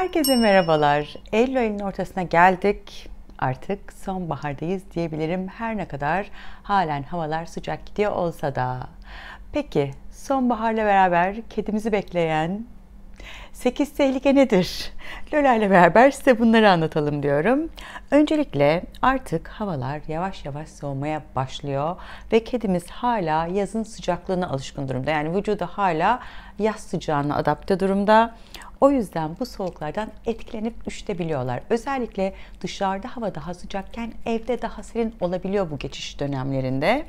Herkese merhabalar. Eylül ayının ortasına geldik. Artık sonbahardayız diyebilirim. Her ne kadar halen havalar sıcak gidiyor olsa da. Peki sonbaharla beraber kedimizi bekleyen 8 tehlike nedir? Lola ile beraber size bunları anlatalım diyorum. Öncelikle artık havalar yavaş yavaş soğumaya başlıyor ve kedimiz hala yazın sıcaklığına alışkın durumda. Yani vücuda hala yaz sıcağına adapte durumda. O yüzden bu soğuklardan etkilenip üşütebiliyorlar. Özellikle dışarıda hava daha sıcakken evde daha serin olabiliyor bu geçiş dönemlerinde.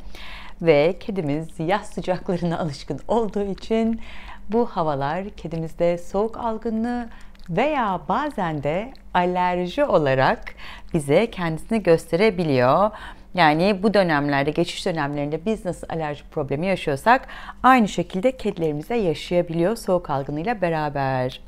Ve kedimiz yaz sıcaklarına alışkın olduğu için bu havalar kedimizde soğuk algınlığı veya bazen de alerji olarak bize kendisini gösterebiliyor. Yani bu dönemlerde, geçiş dönemlerinde biz nasıl alerji problemi yaşıyorsak aynı şekilde kedilerimize yaşayabiliyor soğuk algınıyla beraber.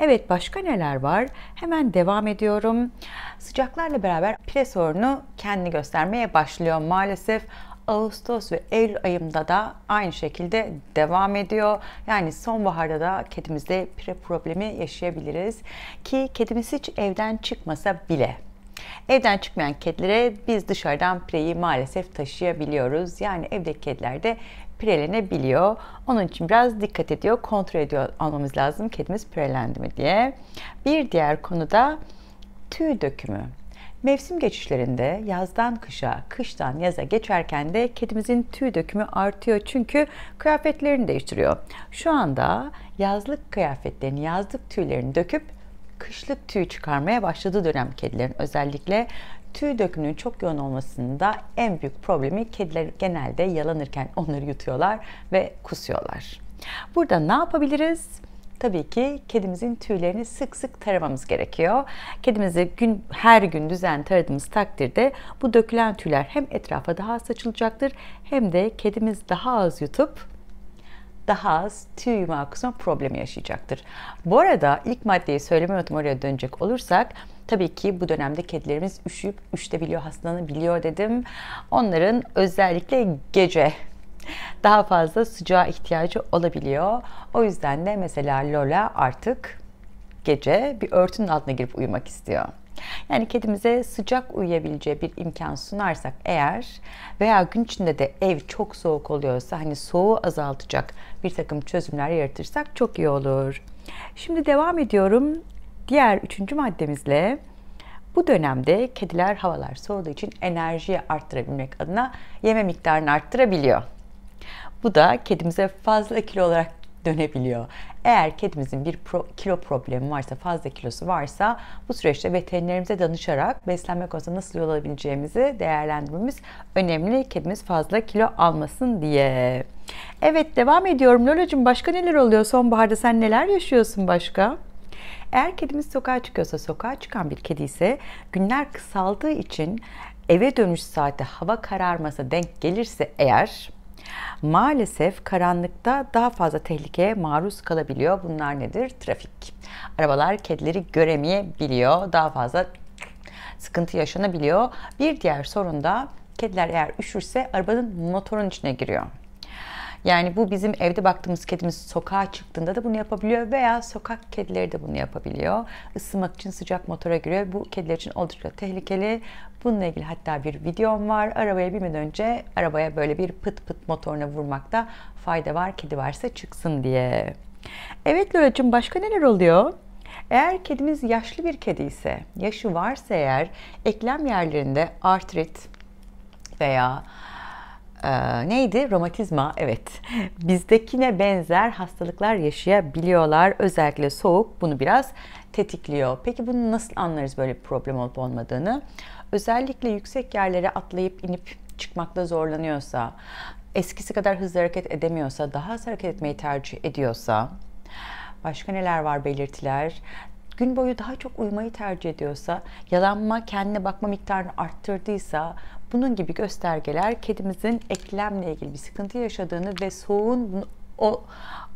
Evet başka neler var? Hemen devam ediyorum. Sıcaklarla beraber pire sorunu kendini göstermeye başlıyor maalesef. Ağustos ve Eylül ayında da aynı şekilde devam ediyor. Yani sonbaharda da kedimizde pire problemi yaşayabiliriz ki kedimiz hiç evden çıkmasa bile Evden çıkmayan kedilere biz dışarıdan pireyi maalesef taşıyabiliyoruz. Yani evdeki kediler de pirelenebiliyor. Onun için biraz dikkat ediyor, kontrol ediyor almamız lazım kedimiz pirelendi mi diye. Bir diğer konu da tüy dökümü. Mevsim geçişlerinde yazdan kışa, kıştan yaza geçerken de kedimizin tüy dökümü artıyor çünkü kıyafetlerini değiştiriyor. Şu anda yazlık kıyafetlerini, yazlık tüylerini döküp kışlık tüy çıkarmaya başladığı dönem kedilerin özellikle tüy dökümünün çok yoğun olmasında en büyük problemi kediler genelde yalanırken onları yutuyorlar ve kusuyorlar. Burada ne yapabiliriz? Tabii ki kedimizin tüylerini sık sık taramamız gerekiyor. Kedimizi gün her gün düzen taradığımız takdirde bu dökülen tüyler hem etrafa daha az saçılacaktır hem de kedimiz daha az yutup daha az tüy yumağı akusma problemi yaşayacaktır. Bu arada ilk maddeyi söylemeyi unuttum oraya dönecek olursak tabii ki bu dönemde kedilerimiz üşüyüp üşütebiliyor, biliyor dedim. Onların özellikle gece daha fazla sıcağa ihtiyacı olabiliyor. O yüzden de mesela Lola artık gece bir örtünün altına girip uyumak istiyor. Yani kedimize sıcak uyuyabileceği bir imkan sunarsak eğer veya gün içinde de ev çok soğuk oluyorsa hani soğuğu azaltacak bir takım çözümler yaratırsak çok iyi olur. Şimdi devam ediyorum diğer üçüncü maddemizle. Bu dönemde kediler havalar soğuduğu için enerjiyi arttırabilmek adına yeme miktarını arttırabiliyor. Bu da kedimize fazla kilo olarak dönebiliyor. Eğer kedimizin bir pro, kilo problemi varsa, fazla kilosu varsa bu süreçte veterinerimize danışarak beslenme konusunda nasıl yol alabileceğimizi değerlendirmemiz önemli. Kedimiz fazla kilo almasın diye. Evet devam ediyorum. Lolacığım başka neler oluyor? Sonbaharda sen neler yaşıyorsun başka? Eğer kedimiz sokağa çıkıyorsa, sokağa çıkan bir kedi ise günler kısaldığı için eve dönüş saati hava kararmasa denk gelirse eğer Maalesef karanlıkta daha fazla tehlikeye maruz kalabiliyor. Bunlar nedir? Trafik. Arabalar kedileri göremeyebiliyor. Daha fazla sıkıntı yaşanabiliyor. Bir diğer sorun da kediler eğer üşürse arabanın motorun içine giriyor. Yani bu bizim evde baktığımız kedimiz sokağa çıktığında da bunu yapabiliyor veya sokak kedileri de bunu yapabiliyor. Isınmak için sıcak motora giriyor. Bu kediler için oldukça tehlikeli. Bununla ilgili hatta bir videom var. Arabaya binmeden önce arabaya böyle bir pıt pıt motoruna vurmakta fayda var. Kedi varsa çıksın diye. Evet Lora'cığım başka neler oluyor? Eğer kedimiz yaşlı bir kedi ise, yaşı varsa eğer eklem yerlerinde artrit veya e, neydi? Romatizma. Evet. Bizdekine benzer hastalıklar yaşayabiliyorlar. Özellikle soğuk bunu biraz tetikliyor. Peki bunu nasıl anlarız böyle bir problem olup olmadığını? Özellikle yüksek yerlere atlayıp inip çıkmakta zorlanıyorsa, eskisi kadar hızlı hareket edemiyorsa, daha az hareket etmeyi tercih ediyorsa, başka neler var belirtiler? gün boyu daha çok uyumayı tercih ediyorsa, yalanma kendine bakma miktarını arttırdıysa, bunun gibi göstergeler kedimizin eklemle ilgili bir sıkıntı yaşadığını ve soğuğun o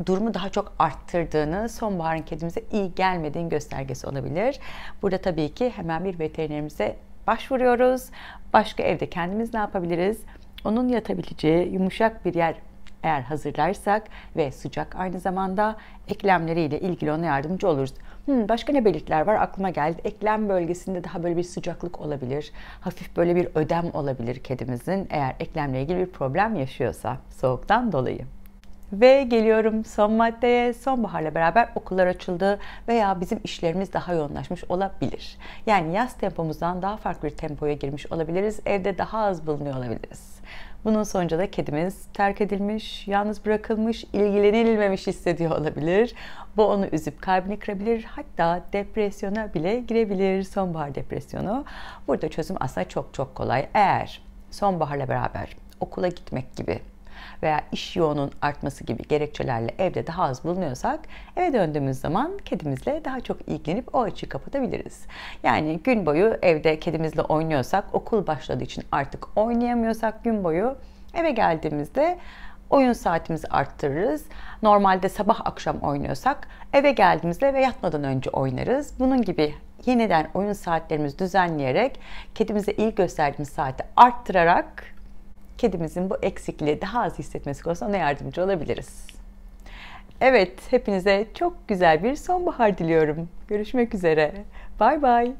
durumu daha çok arttırdığını, sonbaharın kedimize iyi gelmediğin göstergesi olabilir. Burada tabii ki hemen bir veterinerimize başvuruyoruz. Başka evde kendimiz ne yapabiliriz? Onun yatabileceği yumuşak bir yer eğer hazırlarsak ve sıcak aynı zamanda eklemleriyle ilgili ona yardımcı oluruz. Hmm, başka ne belirtiler var aklıma geldi. Eklem bölgesinde daha böyle bir sıcaklık olabilir. Hafif böyle bir ödem olabilir kedimizin eğer eklemle ilgili bir problem yaşıyorsa soğuktan dolayı. Ve geliyorum son maddeye. Sonbaharla beraber okullar açıldı veya bizim işlerimiz daha yoğunlaşmış olabilir. Yani yaz tempomuzdan daha farklı bir tempoya girmiş olabiliriz. Evde daha az bulunuyor olabiliriz. Bunun sonucu da kedimiz terk edilmiş, yalnız bırakılmış, ilgilenilmemiş hissediyor olabilir. Bu onu üzüp kalbini kırabilir. Hatta depresyona bile girebilir. Sonbahar depresyonu. Burada çözüm aslında çok çok kolay. Eğer sonbaharla beraber okula gitmek gibi veya iş yoğunun artması gibi gerekçelerle evde daha az bulunuyorsak eve döndüğümüz zaman kedimizle daha çok ilgilenip o açığı kapatabiliriz. Yani gün boyu evde kedimizle oynuyorsak okul başladığı için artık oynayamıyorsak gün boyu eve geldiğimizde oyun saatimizi arttırırız. Normalde sabah akşam oynuyorsak eve geldiğimizde ve yatmadan önce oynarız. Bunun gibi yeniden oyun saatlerimizi düzenleyerek kedimize ilk gösterdiğimiz saati arttırarak kedimizin bu eksikliği daha az hissetmesi konusunda ona yardımcı olabiliriz. Evet, hepinize çok güzel bir sonbahar diliyorum. Görüşmek üzere. Bay bay.